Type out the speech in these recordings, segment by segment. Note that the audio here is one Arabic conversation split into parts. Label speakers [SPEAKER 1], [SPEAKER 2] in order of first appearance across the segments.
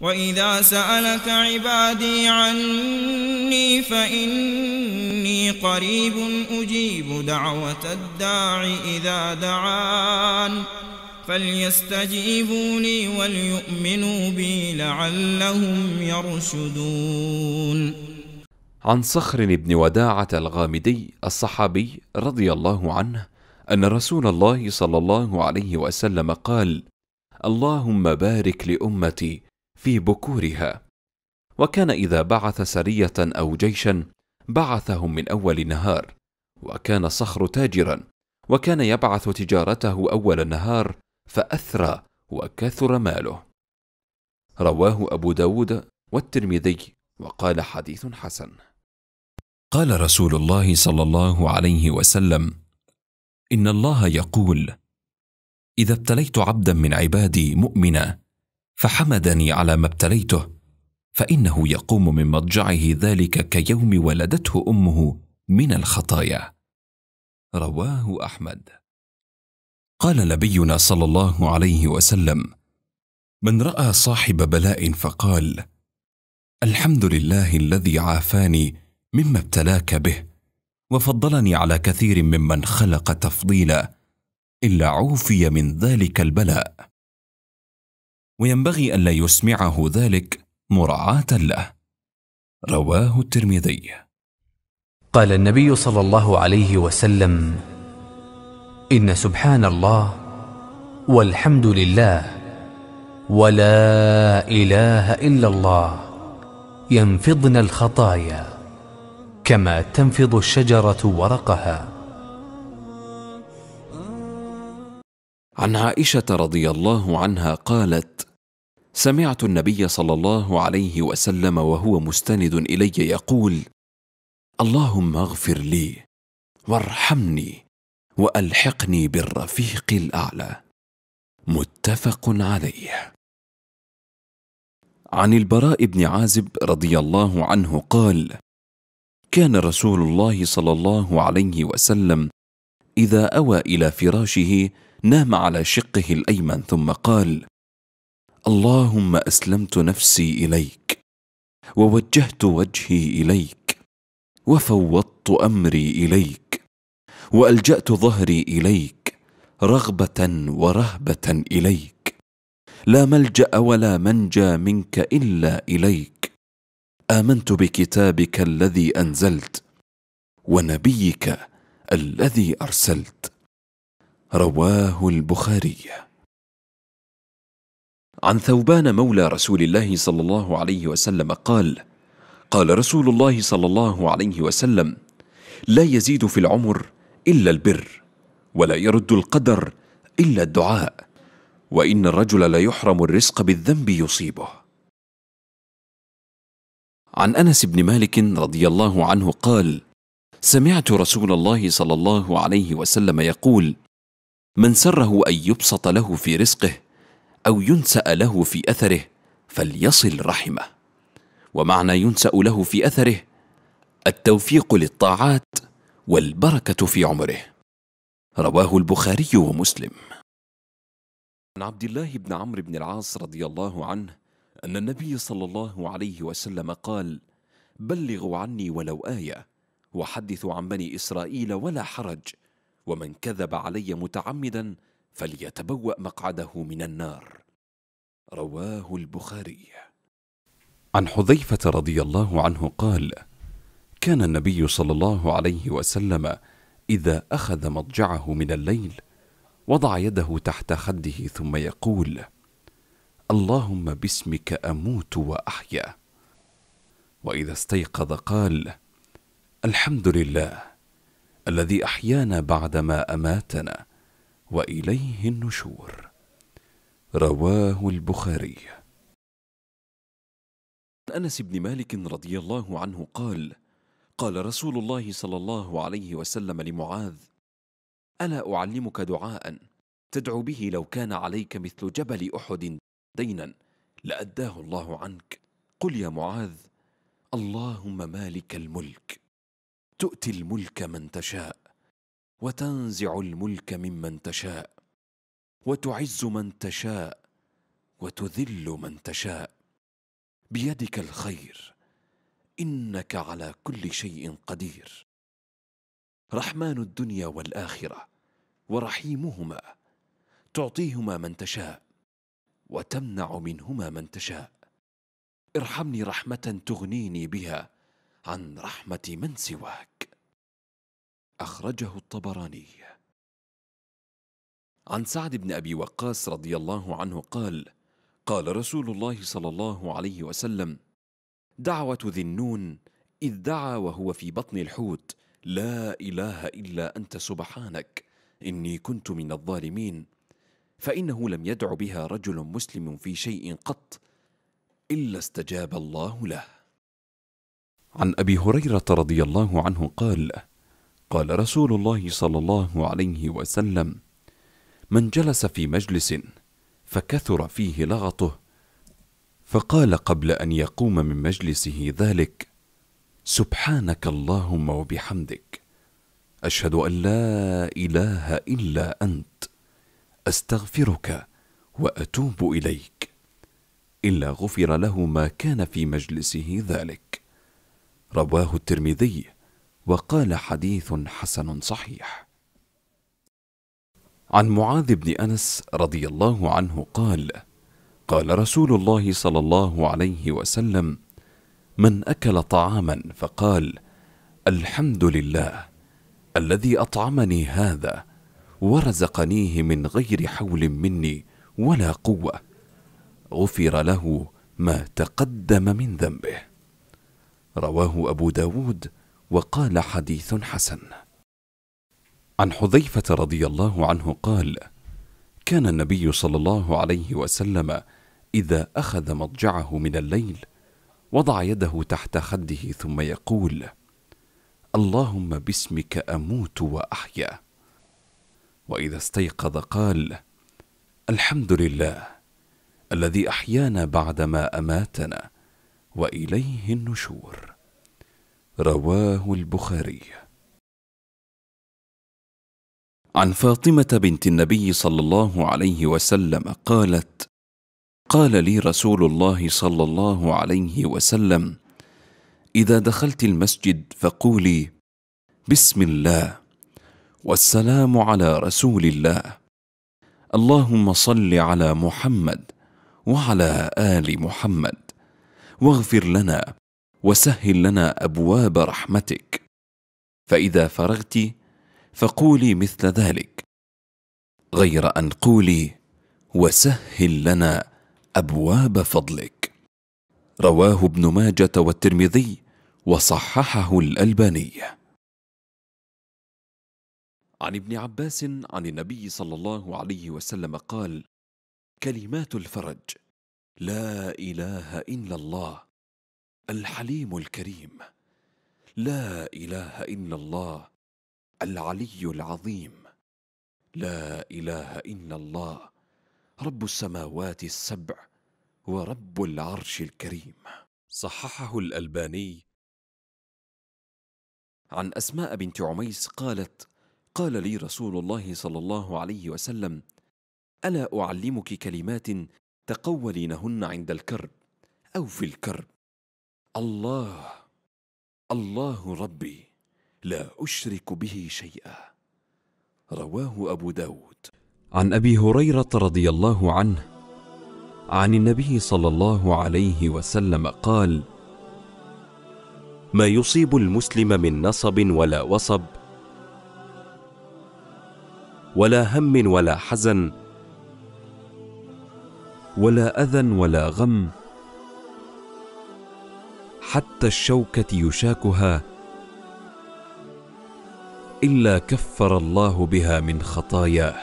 [SPEAKER 1] وإذا سألك عبادي عني فإني قريب أجيب دعوة الداع إذا دعان فليستجيبوا لي وليؤمنوا بي لعلهم يرشدون عن صخر بن وداعة الغامدي الصحابي رضي الله عنه أن رسول الله صلى الله عليه وسلم قال اللهم بارك لأمتي في بكورها وكان اذا بعث سريه او جيشا بعثهم من اول النهار وكان صخر تاجرا وكان يبعث تجارته اول النهار فاثرى وكثر ماله رواه ابو داود والترمذي وقال حديث حسن قال رسول الله صلى الله عليه وسلم ان الله يقول اذا ابتليت عبدا من عبادي مؤمنا فحمدني على ما ابتليته فانه يقوم من مضجعه ذلك كيوم ولدته امه من الخطايا رواه احمد قال نبينا صلى الله عليه وسلم من راى صاحب بلاء فقال الحمد لله الذي عافاني مما ابتلاك به وفضلني على كثير ممن خلق تفضيلا الا عوفي من ذلك البلاء وينبغي ألا يسمعه ذلك مراعاة له رواه الترمذي قال النبي صلى الله عليه وسلم إن سبحان الله والحمد لله ولا إله إلا الله ينفضن الخطايا كما تنفض الشجرة ورقها عن عائشة رضي الله عنها قالت سمعت النبي صلى الله عليه وسلم وهو مستند الي يقول اللهم اغفر لي وارحمني والحقني بالرفيق الاعلى متفق عليه عن البراء بن عازب رضي الله عنه قال كان رسول الله صلى الله عليه وسلم اذا اوى الى فراشه نام على شقه الايمن ثم قال اللهم اسلمت نفسي اليك ووجهت وجهي اليك وفوضت امري اليك والجات ظهري اليك رغبه ورهبه اليك لا ملجا ولا منجى منك الا اليك امنت بكتابك الذي انزلت ونبيك الذي ارسلت رواه البخاري عن ثوبان مولى رسول الله صلى الله عليه وسلم قال قال رسول الله صلى الله عليه وسلم لا يزيد في العمر إلا البر ولا يرد القدر إلا الدعاء وإن الرجل ليحرم الرزق بالذنب يصيبه عن أنس بن مالك رضي الله عنه قال سمعت رسول الله صلى الله عليه وسلم يقول من سره أن يبسط له في رزقه أو ينسأ له في أثره فليصل رحمه ومعنى ينسأ له في أثره التوفيق للطاعات والبركة في عمره رواه البخاري ومسلم عن عبد الله بن عمرو بن العاص رضي الله عنه أن النبي صلى الله عليه وسلم قال بلغوا عني ولو آية وحدثوا عن بني إسرائيل ولا حرج ومن كذب علي متعمدا فليتبوأ مقعده من النار رواه البخاري عن حذيفة رضي الله عنه قال كان النبي صلى الله عليه وسلم إذا أخذ مضجعه من الليل وضع يده تحت خده ثم يقول اللهم باسمك أموت وأحيا وإذا استيقظ قال الحمد لله الذي أحيانا بعدما أماتنا واليه النشور رواه البخاري انس بن مالك رضي الله عنه قال قال رسول الله صلى الله عليه وسلم لمعاذ الا اعلمك دعاء تدعو به لو كان عليك مثل جبل احد دينا لاداه الله عنك قل يا معاذ اللهم مالك الملك تؤتي الملك من تشاء وتنزع الملك ممن تشاء وتعز من تشاء وتذل من تشاء بيدك الخير انك على كل شيء قدير رحمن الدنيا والاخره ورحيمهما تعطيهما من تشاء وتمنع منهما من تشاء ارحمني رحمه تغنيني بها عن رحمه من سواك أخرجه الطبراني عن سعد بن أبي وقاص رضي الله عنه قال قال رسول الله صلى الله عليه وسلم دعوة ذي النون إذ دعا وهو في بطن الحوت لا إله إلا أنت سبحانك إني كنت من الظالمين فإنه لم يدع بها رجل مسلم في شيء قط إلا استجاب الله له عن أبي هريرة رضي الله عنه قال قال رسول الله صلى الله عليه وسلم من جلس في مجلس فكثر فيه لغطه فقال قبل ان يقوم من مجلسه ذلك سبحانك اللهم وبحمدك اشهد ان لا اله الا انت استغفرك واتوب اليك الا غفر له ما كان في مجلسه ذلك رواه الترمذي وقال حديث حسن صحيح عن معاذ بن انس رضي الله عنه قال قال رسول الله صلى الله عليه وسلم من اكل طعاما فقال الحمد لله الذي اطعمني هذا ورزقنيه من غير حول مني ولا قوه غفر له ما تقدم من ذنبه رواه ابو داود وقال حديث حسن عن حذيفه رضي الله عنه قال كان النبي صلى الله عليه وسلم اذا اخذ مضجعه من الليل وضع يده تحت خده ثم يقول اللهم باسمك اموت واحيا واذا استيقظ قال الحمد لله الذي احيانا بعدما اماتنا واليه النشور رواه البخاري عن فاطمه بنت النبي صلى الله عليه وسلم قالت قال لي رسول الله صلى الله عليه وسلم اذا دخلت المسجد فقولي بسم الله والسلام على رسول الله اللهم صل على محمد وعلى ال محمد واغفر لنا وسهل لنا ابواب رحمتك فاذا فرغت فقولي مثل ذلك غير ان قولي وسهل لنا ابواب فضلك رواه ابن ماجه والترمذي وصححه الالباني عن ابن عباس عن النبي صلى الله عليه وسلم قال كلمات الفرج لا اله الا الله الحليم الكريم لا اله الا الله العلي العظيم لا اله الا الله رب السماوات السبع ورب العرش الكريم صححه الالباني عن اسماء بنت عميس قالت قال لي رسول الله صلى الله عليه وسلم الا اعلمك كلمات تقولينهن عند الكرب او في الكرب الله الله ربي لا أشرك به شيئا رواه أبو داود عن أبي هريرة رضي الله عنه عن النبي صلى الله عليه وسلم قال ما يصيب المسلم من نصب ولا وصب ولا هم ولا حزن ولا أذى ولا غم حتى الشوكه يشاكها الا كفر الله بها من خطاياه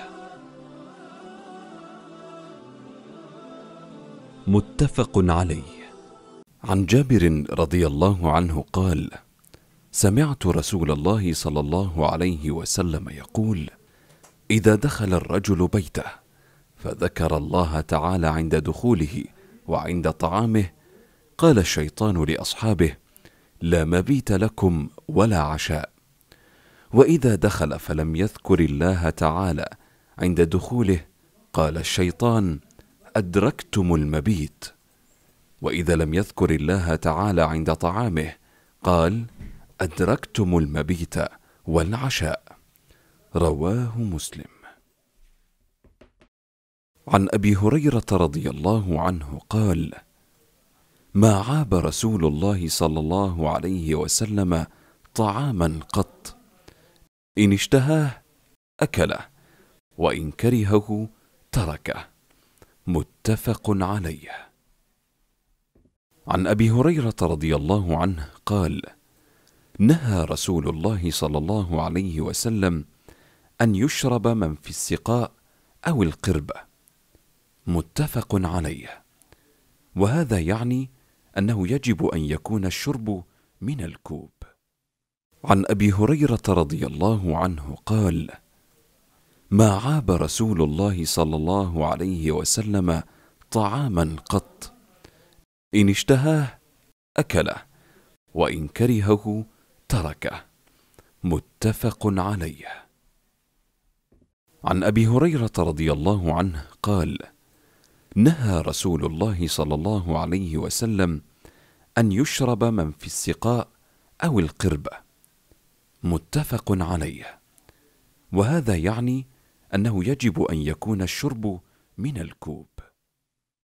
[SPEAKER 1] متفق عليه عن جابر رضي الله عنه قال سمعت رسول الله صلى الله عليه وسلم يقول اذا دخل الرجل بيته فذكر الله تعالى عند دخوله وعند طعامه قال الشيطان لاصحابه لا مبيت لكم ولا عشاء واذا دخل فلم يذكر الله تعالى عند دخوله قال الشيطان ادركتم المبيت واذا لم يذكر الله تعالى عند طعامه قال ادركتم المبيت والعشاء رواه مسلم عن ابي هريره رضي الله عنه قال ما عاب رسول الله صلى الله عليه وسلم طعاما قط ان اشتهاه اكله وان كرهه تركه متفق عليه عن ابي هريره رضي الله عنه قال نهى رسول الله صلى الله عليه وسلم ان يشرب من في السقاء او القربه متفق عليه وهذا يعني انه يجب ان يكون الشرب من الكوب عن ابي هريره رضي الله عنه قال ما عاب رسول الله صلى الله عليه وسلم طعاما قط ان اشتهاه اكله وان كرهه تركه متفق عليه عن ابي هريره رضي الله عنه قال نهى رسول الله صلى الله عليه وسلم ان يشرب من في السقاء او القربه متفق عليه وهذا يعني انه يجب ان يكون الشرب من الكوب